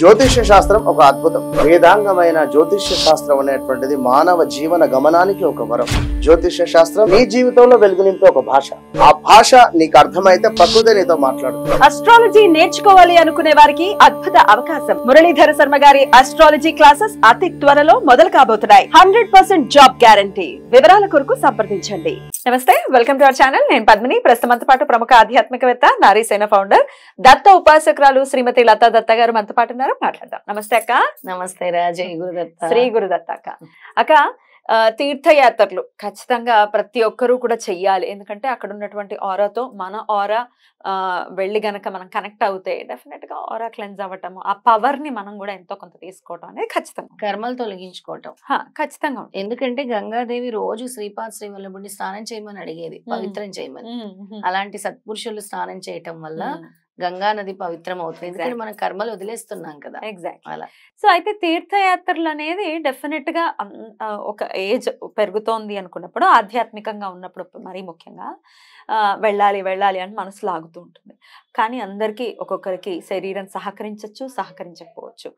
జ్యోతిష్య శాస్త్రం ఒక అద్భుతం వేదాంగమైన జ్యోతిష్య శాస్త్రం అనేటువంటిది మానవ జీవన గమనానికి ఒక వరం జ్యోతిష్య శాస్త్రం నీ జీవితంలో వెలుగునింపే ఒక భాష ఆ భాష నీకు అర్థమైతే ప్రకృతి నీతో మాట్లాడుతుంది అస్ట్రాలజీ నేర్చుకోవాలి అనుకునే వారికి అద్భుత అవకాశం మురళీధర శర్మ గారి అస్ట్రాలజీ క్లాసెస్ అతి త్వరలో మొదలు కాబోతున్నాయి హండ్రెడ్ పర్సెంట్ జాబ్ గ్యారంటీ వివరాల కొరకు సంప్రదించండి నమస్తే వెల్కమ్ టు అవర్ ఛానల్ నేను పద్మిని ప్రస్తుతం పాటు ప్రముఖ ఆధ్యాత్మికవేత్త నారీసేన ఫౌండర్ దత్త ఉపాసకురాలు శ్రీమతి లతా దత్త గారు మనతో పాటు ఉన్నారో మాట్లాడదాం నమస్తే అక్క నమస్తే రాజయ్య గురుదత్త శ్రీ గురుదత్త అక్క అక్క తీర్థయాత్రలు ఖచ్చితంగా ప్రతి ఒక్కరూ కూడా చెయ్యాలి ఎందుకంటే అక్కడ ఉన్నటువంటి ఆరాతో మన ఆరా వెళ్ళి గనక మనం కనెక్ట్ అవుతే డెఫినెట్ గా ఆరా క్లెన్స్ అవ్వటం ఆ పవర్ ని మనం కూడా ఎంతో కొంత తీసుకోవటం అనేది ఖచ్చితంగా కర్మలు తొలగించుకోవటం ఖచ్చితంగా ఎందుకంటే గంగాదేవి రోజు శ్రీపాద్ శ్రీ వల్లభుడిని స్నానం చేయమని అడిగేది పవిత్రం చేయమని అలాంటి సత్పురుషులు స్నానం చేయటం వల్ల గంగా నది పవిత్రం అవుతుంది ఎందుకంటే మనం కర్మలు వదిలేస్తున్నాం కదా ఎగ్జాక్ట్ అలా సో అయితే తీర్థయాత్రలు అనేది డెఫినెట్ గా ఒక ఏజ్ పెరుగుతోంది అనుకున్నప్పుడు ఆధ్యాత్మికంగా ఉన్నప్పుడు మరీ ముఖ్యంగా వెళ్ళాలి వెళ్ళాలి అని మనసు లాగుతూ ఉంటుంది కానీ అందరికీ ఒక్కొక్కరికి శరీరం సహకరించవచ్చు సహకరించకపోవచ్చు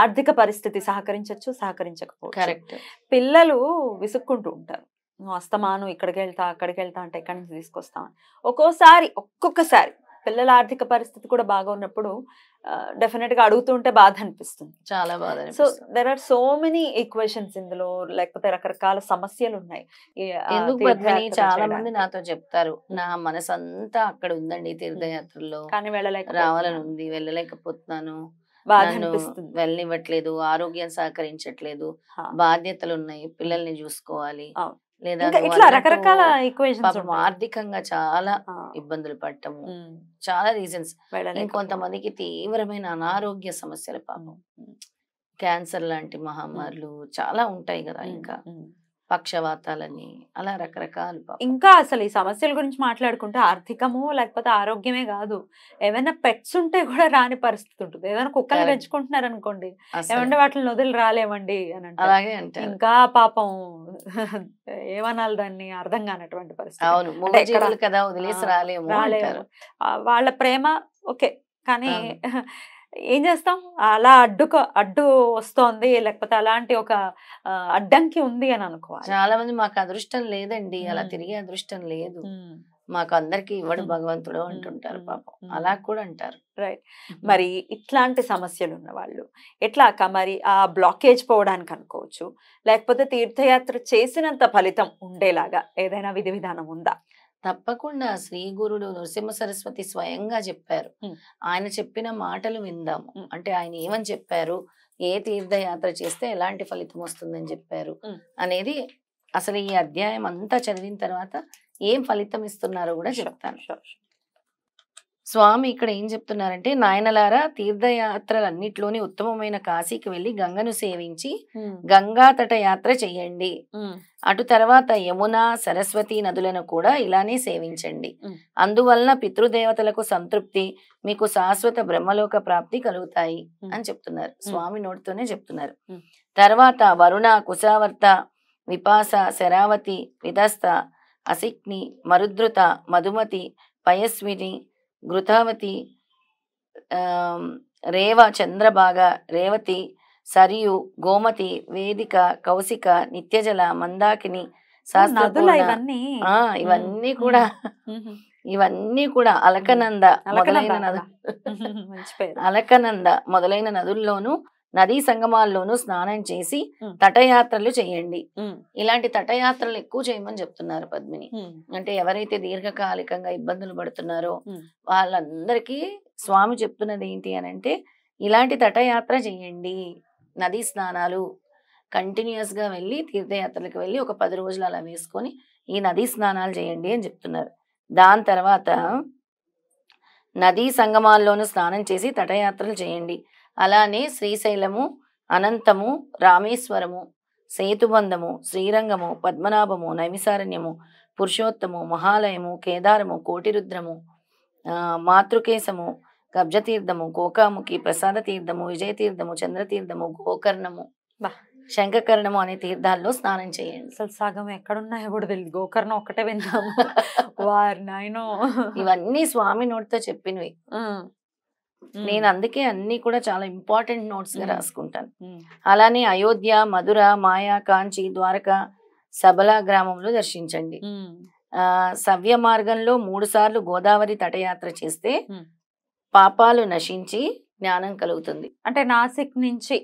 ఆర్థిక పరిస్థితి సహకరించవచ్చు సహకరించకపోవచ్చు కరెక్ట్ పిల్లలు విసుక్కుంటూ ఉంటారు నువ్వు వస్తమాను ఇక్కడికి వెళ్తా అక్కడికి వెళ్తా అంటే ఎక్కడి నుంచి తీసుకొస్తామని ఒక్కోసారి ఒక్కొక్కసారి పిల్లల ఆర్థిక పరిస్థితి కూడా బాగా ఉన్నప్పుడు డెఫినెట్ గా అడుగుతుంటే బాధ అనిపిస్తుంది చాలా బాధ so there are so many equations ఇందులో లేకపోతే రకరకాల సమస్యలు ఉన్నాయి చాలా మంది నాతో చెప్తారు నా మనసు అంతా అక్కడ ఉందండి తీర్థయాత్రల్లో కానీ వెళ్ళలేక రావాలని ఉంది వెళ్ళలేకపోతున్నాను వెళ్ళనివ్వట్లేదు ఆరోగ్యం సహకరించట్లేదు బాధ్యతలు ఉన్నాయి పిల్లల్ని చూసుకోవాలి లేదా ఇట్లా రకరకాల ఆర్థికంగా చాలా ఇబ్బందులు పడటము చాలా రీజన్స్ ఇంకొంతమందికి తీవ్రమైన అనారోగ్య సమస్యలు పాపం క్యాన్సర్ లాంటి మహమ్మారులు చాలా ఉంటాయి కదా ఇంకా పక్షవాతాలని అలా రకరకాలు ఇంకా అసలు ఈ సమస్యల గురించి మాట్లాడుకుంటే ఆర్థికము లేకపోతే ఆరోగ్యమే కాదు ఏమైనా పెట్స్ ఉంటే కూడా రాని పరిస్థితి ఉంటుంది ఏదైనా కుక్కలు పెంచుకుంటున్నారు అనుకోండి ఏమంటే వాటిని వదిలి రాలేమండి అని అలాగే అంటే ఇంకా పాపం ఏమనాలి దాన్ని అర్థం కానటువంటి పరిస్థితి కదా వదిలేసి రాలేము రాలేము వాళ్ళ ప్రేమ ఓకే కానీ ఏం చేస్తాం అలా అడ్డుకు అడ్డు వస్తోంది లేకపోతే అలాంటి ఒక అడ్డంకి ఉంది అని అనుకోవాలి చాలా మంది మాకు అదృష్టం లేదండి అలా తిరిగే అదృష్టం లేదు మాకు అందరికి ఇవ్వడు భగవంతుడు అంటుంటారు పాపం అలా కూడా అంటారు రైట్ మరి ఇట్లాంటి సమస్యలు ఉన్న వాళ్ళు ఎట్లాక మరి ఆ బ్లాకేజ్ పోవడానికి అనుకోవచ్చు లేకపోతే తీర్థయాత్ర చేసినంత ఫలితం ఉండేలాగా ఏదైనా విధి విధానం ఉందా తప్పకుండా శ్రీ గురుడు నృసింహ సరస్వతి స్వయంగా చెప్పారు ఆయన చెప్పిన మాటలు విందాము అంటే ఆయన ఏమని చెప్పారు ఏ తీర్థయాత్ర చేస్తే ఎలాంటి ఫలితం వస్తుందని చెప్పారు అనేది అసలు ఈ అధ్యాయం అంతా చదివిన తర్వాత ఏం ఫలితం ఇస్తున్నారో కూడా చెప్తాను స్వామి ఇక్కడ ఏం చెప్తున్నారంటే నాయనలారా తీర్థయాత్రలన్నిట్లోని ఉత్తమమైన కాశీకి వెళ్ళి గంగను సేవించి గంగా తట యాత్ర చేయండి అటు తర్వాత యమున సరస్వతి నదులను కూడా ఇలానే సేవించండి అందువలన పితృదేవతలకు సంతృప్తి మీకు శాశ్వత బ్రహ్మలోక ప్రాప్తి కలుగుతాయి అని చెప్తున్నారు స్వామి నోటితోనే చెప్తున్నారు తర్వాత వరుణ కుశావర్త విపాస శరావతి విదస్త అసిక్ని మరుద్రుత మధుమతి పయస్విని ఘృతావతి రేవ చంద్రభాగ రేవతి సరియు గోమతి వేదిక కౌశిక నిత్యజల మందాకిని ఇవన్నీ ఇవన్నీ కూడా ఇవన్నీ కూడా అలకనంద మొదలైన నదు అలకనంద మొదలైన నదుల్లోనూ నదీ సంగమాల్లోనూ స్నానం చేసి తటయాత్రలు చేయండి ఇలాంటి తటయాత్రలు ఎక్కువ చేయమని చెప్తున్నారు పద్మిని అంటే ఎవరైతే దీర్ఘకాలికంగా ఇబ్బందులు పడుతున్నారో వాళ్ళందరికీ స్వామి చెప్తున్నది ఏంటి అని అంటే ఇలాంటి తటయాత్ర చేయండి నదీ స్నానాలు కంటిన్యూస్గా వెళ్ళి తీర్థయాత్రలకు వెళ్ళి ఒక పది రోజులు అలా వేసుకొని ఈ నదీ స్నానాలు చేయండి అని చెప్తున్నారు దాని తర్వాత నదీ సంగమాల్లోనూ స్నానం చేసి తటయాత్రలు చేయండి అలానే శ్రీశైలము అనంతము రామేశ్వరము సేతుబంధము శ్రీరంగము పద్మనాభము నైమిసారణ్యము పురుషోత్తము మహాలయము కేదారము కోటిరుద్రము మాతృకేశము గబ్జతీర్థము గోకాముఖి ప్రసాద తీర్థము విజయతీర్థము చంద్రతీర్థము గోకర్ణము శంఖకర్ణము అనే తీర్థాల్లో స్నానం చేయండి అసలు సగం ఎక్కడున్నాయో కూడా తెలియదు గోకర్ణం ఒక్కటే విన్నాము వారి నాయనో ఇవన్నీ స్వామి నోటితో చెప్పినవి నేను అందుకే అన్ని కూడా చాలా ఇంపార్టెంట్ నోట్స్ గా రాసుకుంటాను అలానే అయోధ్య మధుర మాయా కాంచి ద్వారక సబల గ్రామంలో దర్శించండి సవ్య మార్గంలో మూడు సార్లు గోదావరి తటయాత్ర చేస్తే పాపాలు నశించి జ్ఞానం కలుగుతుంది అంటే నాసిక్ నుంచి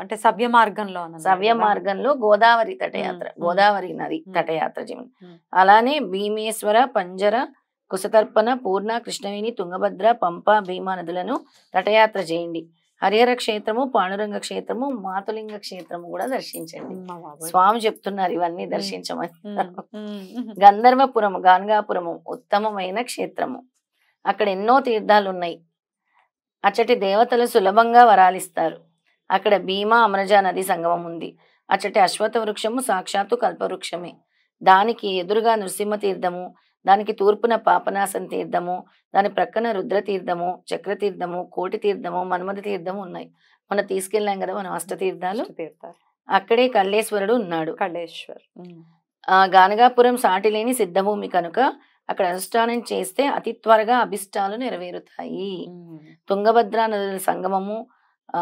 అంటే సవ్య మార్గంలో సవ్య మార్గంలో గోదావరి తటయాత్ర గోదావరి నది తటయాత్ర అలానే భీమేశ్వర పంజర కుశతర్పణ పూర్ణ కృష్ణవేణి తుంగభద్ర పంప భీమా నదులను రటయాత్ర చేయండి హరిహర క్షేత్రము పాండురంగ క్షేత్రము మాతులింగ క్షేత్రము కూడా దర్శించండి స్వామి చెప్తున్నారు ఇవన్నీ దర్శించమని గంధర్వపురము గాన్గాపురము ఉత్తమమైన క్షేత్రము అక్కడ ఎన్నో తీర్థాలు ఉన్నాయి అచ్చటి దేవతలు సులభంగా వరాలిస్తారు అక్కడ భీమా అమరజా నది సంగమం ఉంది అచ్చటి అశ్వత్థ వృక్షము సాక్షాత్తు కల్పవృక్షమే దానికి ఎదురుగా నృసింహ తీర్థము దానికి తూర్పున పాపనాశం తీర్థము దాని ప్రక్కన రుద్రతీర్థము చక్రతీర్థము కోటి తీర్థము మన్మథ తీర్థము ఉన్నాయి మనం తీసుకెళ్ళాం కదా మనం అష్టతీర్థాలు తీర్థాలు అక్కడే కల్లేశ్వరుడు ఉన్నాడు ఆ గానగాపురం సాటిలేని సిద్ధభూమి కనుక అక్కడ అనుష్ఠానం చేస్తే అతి త్వరగా అభిష్టాలు నెరవేరుతాయి తుంగభద్ర నదుల సంగమము ఆ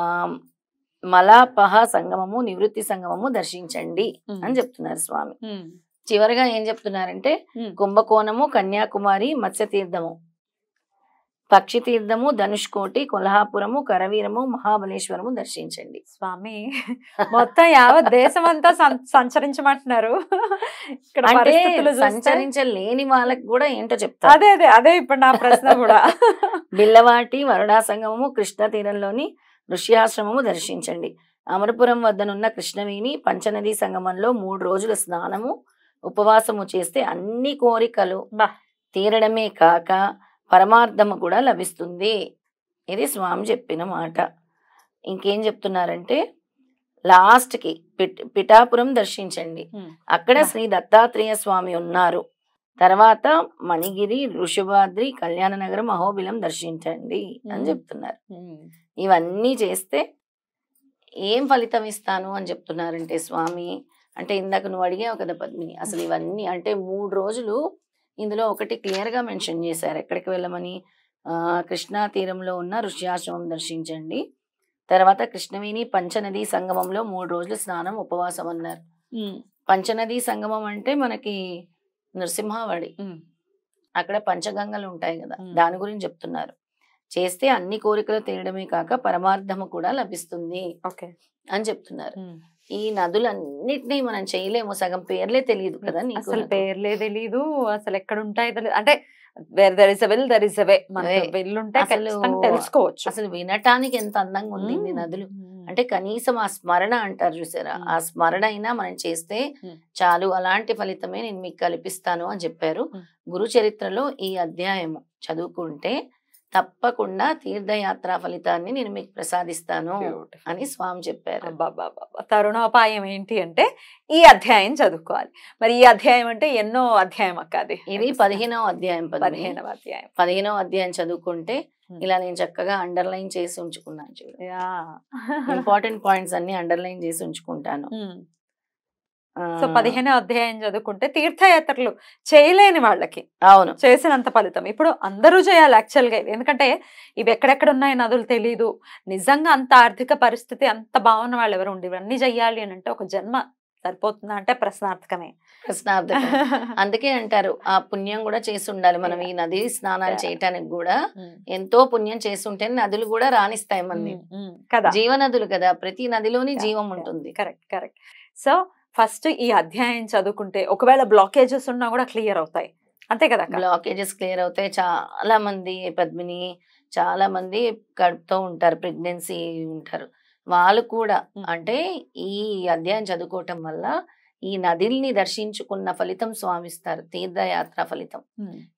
మలాపహ సంగమము నివృత్తి సంగమము దర్శించండి అని చెప్తున్నారు స్వామి చివరిగా ఏం చెప్తున్నారంటే కుంభకోణము కన్యాకుమారి మత్స్యతీర్థము తీర్థము ధనుష్కోటి కొల్హాపురము కరవీరము మహాబలేశ్వరము దర్శించండి స్వామి మొత్తం యావత్ దేశం అంతా సంచరించమంటున్నారు సంచరించలేని వాళ్ళకి కూడా ఏంటో చెప్తారు అదే అదే అదే ఇప్పుడు నా ప్రశ్న కూడా బిల్లవాటి వరుడా సంగమము కృష్ణ తీరంలోని ఋష్యాశ్రమము దర్శించండి అమరపురం వద్దనున్న కృష్ణవేణి పంచనదీ సంగమంలో మూడు రోజుల స్నానము ఉపవాసము చేస్తే అన్ని కోరికలు తీరడమే కాక పరమార్థము కూడా లభిస్తుంది ఇది స్వామి చెప్పిన మాట ఇంకేం చెప్తున్నారంటే లాస్ట్కి పిఠాపురం దర్శించండి అక్కడ శ్రీ దత్తాత్రేయ స్వామి ఉన్నారు తర్వాత మణిగిరి ఋషభాద్రి కళ్యాణ నగరం అహోబిలం దర్శించండి అని చెప్తున్నారు ఇవన్నీ చేస్తే ఏం ఫలితం ఇస్తాను అని చెప్తున్నారంటే స్వామి అంటే ఇందాక నువ్వు అడిగావు కదా పద్మిని అసలు ఇవన్నీ అంటే మూడు రోజులు ఇందులో ఒకటి క్లియర్గా మెన్షన్ చేశారు ఎక్కడికి వెళ్ళమని కృష్ణా తీరంలో ఉన్న ఋష్యాశ్రమం దర్శించండి తర్వాత కృష్ణవేణి పంచనది సంగమంలో మూడు రోజులు స్నానం ఉపవాసం అన్నారు పంచనది సంగమం అంటే మనకి నృసింహవాడి అక్కడ పంచగంగలు ఉంటాయి కదా దాని గురించి చెప్తున్నారు చేస్తే అన్ని కోరికలు తీయడమే కాక పరమార్థము కూడా లభిస్తుంది అని చెప్తున్నారు ఈ నదులన్నిటినీ మనం చేయలేము సగం పేర్లే తెలియదు కదా అసలు పేర్లే తెలియదు అసలు ఎక్కడ ఉంటాయి తెలియదు అంటే there is will there is a way వెళ్ళుంటే తెలుసుకోవచ్చు అసలు వినటానికి ఎంత అందంగా ఉంది ఈ నదులు అంటే కనీసం ఆ స్మరణ అంటారు చూసారా ఆ స్మరణ అయినా మనం చేస్తే చాలు అలాంటి ఫలితమే నేను మీకు కల్పిస్తాను అని చెప్పారు గురు చరిత్రలో ఈ అధ్యాయము చదువుకుంటే తప్పకుండా తీర్థయాత్ర ఫలితాన్ని నేను మీకు ప్రసాదిస్తాను అని స్వామి చెప్పారు తరుణోపాయం ఏంటి అంటే ఈ అధ్యాయం చదువుకోవాలి మరి ఈ అధ్యాయం అంటే ఎన్నో అధ్యాయం అక్క అది ఇది పదిహేనవ అధ్యాయం పదిహేనవ అధ్యాయం పదిహేనవ అధ్యాయం చదువుకుంటే ఇలా నేను చక్కగా అండర్లైన్ చేసి ఉంచుకున్నాను చూడు ఇంపార్టెంట్ పాయింట్స్ అన్ని అండర్లైన్ చేసి ఉంచుకుంటాను సో పదిహేనో అధ్యాయం చదువుకుంటే తీర్థయాత్రలు చేయలేని వాళ్ళకి అవును చేసినంత ఫలితం ఇప్పుడు అందరూ చేయాలి యాక్చువల్గా ఎందుకంటే ఇవి ఎక్కడెక్కడ ఉన్నాయి నదులు తెలీదు నిజంగా అంత ఆర్థిక పరిస్థితి అంత బాగున్న వాళ్ళు ఎవరు ఉండి ఇవన్నీ చెయ్యాలి అని అంటే ఒక జన్మ సరిపోతుందా అంటే ప్రశ్నార్థకమే ప్రశ్నార్థకం అందుకే అంటారు ఆ పుణ్యం కూడా చేసి ఉండాలి మనం ఈ నది స్నానాలు చేయటానికి కూడా ఎంతో పుణ్యం ఉంటే నదులు కూడా రాణిస్తాయి మనని జీవనదులు కదా ప్రతి నదిలోని జీవం ఉంటుంది కరెక్ట్ కరెక్ట్ సో ఫస్ట్ ఈ అధ్యాయం చదువుకుంటే ఒకవేళ బ్లాకేజెస్ ఉన్నా కూడా క్లియర్ అవుతాయి అంతే కదా బ్లాకేజెస్ క్లియర్ అవుతాయి చాలా మంది పద్మిని చాలా మంది కడుపుతో ఉంటారు ప్రెగ్నెన్సీ ఉంటారు వాళ్ళు కూడా అంటే ఈ అధ్యాయం చదువుకోవటం వల్ల ఈ నదిల్ని దర్శించుకున్న ఫలితం స్వామిస్తారు తీర్థయాత్ర ఫలితం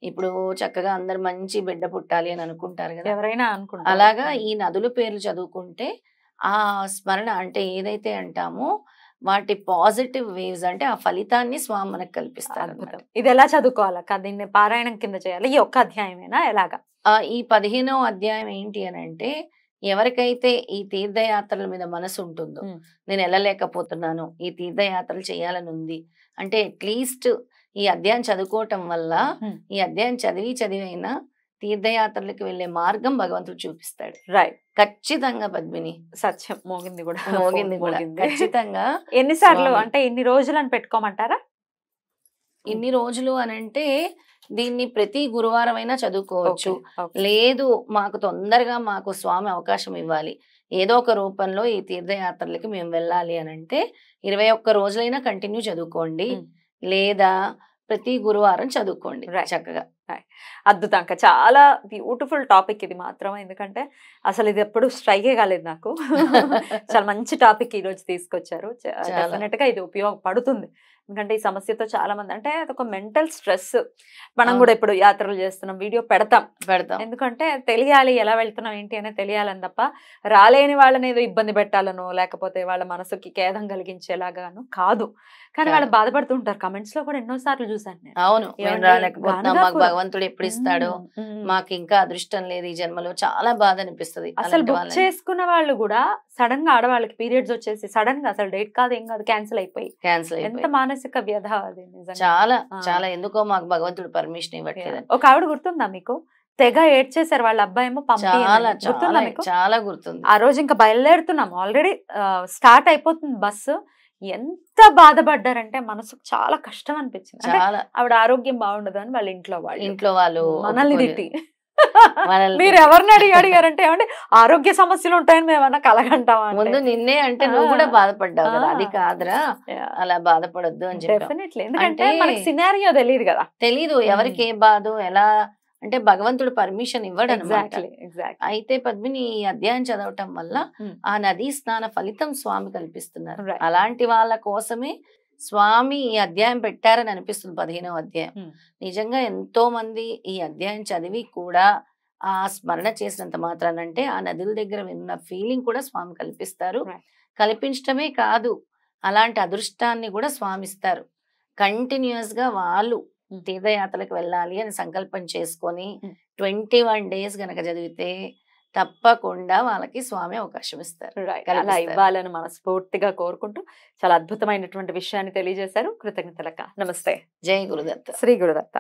ఇప్పుడు చక్కగా అందరు మంచి బిడ్డ పుట్టాలి అని అనుకుంటారు కదా ఎవరైనా అనుకుంటారు అలాగా ఈ నదుల పేర్లు చదువుకుంటే ఆ స్మరణ అంటే ఏదైతే అంటామో వాటి పాజిటివ్ వేవ్స్ అంటే ఆ ఫలితాన్ని స్వామి మనకు కల్పిస్తారు ఇది ఎలా చదువుకోవాలా దీన్ని పారాయణం కింద చేయాలి ఈ ఒక్క అధ్యాయమేనా ఎలాగా ఈ పదిహేనో అధ్యాయం ఏంటి అని అంటే ఎవరికైతే ఈ తీర్థయాత్రల మీద మనసు ఉంటుందో నేను వెళ్ళలేకపోతున్నాను ఈ తీర్థయాత్రలు చేయాలని ఉంది అంటే అట్లీస్ట్ ఈ అధ్యాయం చదువుకోవటం వల్ల ఈ అధ్యాయం చదివి చదివైనా తీర్థయాత్రలకు వెళ్ళే మార్గం భగవంతుడు చూపిస్తాడు రైట్ ఖచ్చితంగా పద్మిని సత్యం మోగింది కూడా మోగింది కూడా ఖచ్చితంగా ఎన్నిసార్లు అంటే ఎన్ని రోజులు అని పెట్టుకోమంటారా ఎన్ని రోజులు అని అంటే దీన్ని ప్రతి గురువారం అయినా చదువుకోవచ్చు లేదు మాకు తొందరగా మాకు స్వామి అవకాశం ఇవ్వాలి ఏదో ఒక రూపంలో ఈ తీర్థయాత్రలకి మేము వెళ్ళాలి అని అంటే ఇరవై ఒక్క రోజులైనా కంటిన్యూ చదువుకోండి లేదా ప్రతి గురువారం చదువుకోండి చక్కగా అద్భుతం అద్భుతంక చాలా బ్యూటిఫుల్ టాపిక్ ఇది మాత్రం ఎందుకంటే అసలు ఇది ఎప్పుడు స్ట్రైకే కాలేదు నాకు చాలా మంచి టాపిక్ ఈ రోజు తీసుకొచ్చారు డెఫినెట్గా ఇది ఉపయోగపడుతుంది ఎందుకంటే ఈ సమస్యతో చాలా మంది అంటే అదొక మెంటల్ స్ట్రెస్ మనం కూడా ఇప్పుడు యాత్రలు చేస్తున్నాం వీడియో పెడతాం పెడతాం ఎందుకంటే తెలియాలి ఎలా వెళ్తున్నాం ఏంటి అనేది తెలియాలని తప్ప రాలేని వాళ్ళని ఏదో ఇబ్బంది పెట్టాలనో లేకపోతే వాళ్ళ మనసుకి ఖేదం కలిగించేలాగాను కాదు కానీ వాళ్ళు బాధపడుతుంటారు కమెంట్స్ లో కూడా ఎన్నో సార్లు చూసాను అవును భగవంతుడు ఎప్పుడు ఇస్తాడో మాకు ఇంకా అదృష్టం లేదు ఈ జన్మలో చాలా బాధ అనిపిస్తుంది అసలు బుక్ చేసుకున్న వాళ్ళు కూడా సడన్ గా ఆడవాళ్ళకి పీరియడ్స్ వచ్చేసి సడన్ గా అసలు డేట్ కాదు ఏం కాదు క్యాన్సిల్ అయిపోయి క్యాన్సిల్ ఎంత మానసిక వ్యధ అది చాలా చాలా ఎందుకో మాకు భగవంతుడు పర్మిషన్ ఇవ్వట్లేదు ఒక ఆవిడ గుర్తుందా మీకు తెగ ఏడ్చేసారు వాళ్ళ అబ్బాయి ఏమో పంపించాలా చాలా గుర్తుంది ఆ రోజు ఇంకా బయలుదేరుతున్నాం ఆల్రెడీ స్టార్ట్ అయిపోతుంది బస్సు ఎంత బాధపడ్డారంటే మనసుకు చాలా కష్టం అనిపించింది ఆవిడ ఆరోగ్యం బాగుండదు అని వాళ్ళ ఇంట్లో వాళ్ళు ఇంట్లో వాళ్ళు మనల్ని తిట్టి మీరు ఎవరిని అడిగి అడిగారంటే ఏమంటే ఆరోగ్య సమస్యలు ఉంటాయని ఏమన్నా కలగంటామా ముందు నిన్నే అంటే నువ్వు కూడా బాధపడ్డావు కదా అది కాదురా అలా బాధపడద్దు అని చెప్పి ఎందుకంటే మనకి సినారియో తెలియదు కదా తెలీదు ఎవరికి ఏ బాధ ఎలా అంటే భగవంతుడు పర్మిషన్ ఇవ్వడం అయితే పద్మిని ఈ అధ్యాయం చదవటం వల్ల hmm. ఆ నదీ స్నాన ఫలితం స్వామి కల్పిస్తున్నారు అలాంటి వాళ్ళ కోసమే స్వామి ఈ అధ్యాయం పెట్టారని అనిపిస్తుంది పదిహేనవ అధ్యాయం hmm. నిజంగా ఎంతో మంది ఈ అధ్యాయం చదివి కూడా ఆ స్మరణ చేసినంత మాత్రానంటే ఆ నదుల దగ్గర ఉన్న ఫీలింగ్ కూడా స్వామి కల్పిస్తారు కల్పించటమే కాదు అలాంటి అదృష్టాన్ని కూడా స్వామిస్తారు గా వాళ్ళు తీర్థయాత్రలకు వెళ్ళాలి అని సంకల్పం చేసుకొని ట్వంటీ వన్ డేస్ గనక చదివితే తప్పకుండా వాళ్ళకి స్వామి అవకాశం ఇస్తారు అలా ఇవ్వాలని మనస్ఫూర్తిగా కోరుకుంటూ చాలా అద్భుతమైనటువంటి విషయాన్ని తెలియజేశారు కృతజ్ఞతలక నమస్తే జై గురుదత్త శ్రీ గురుదత్త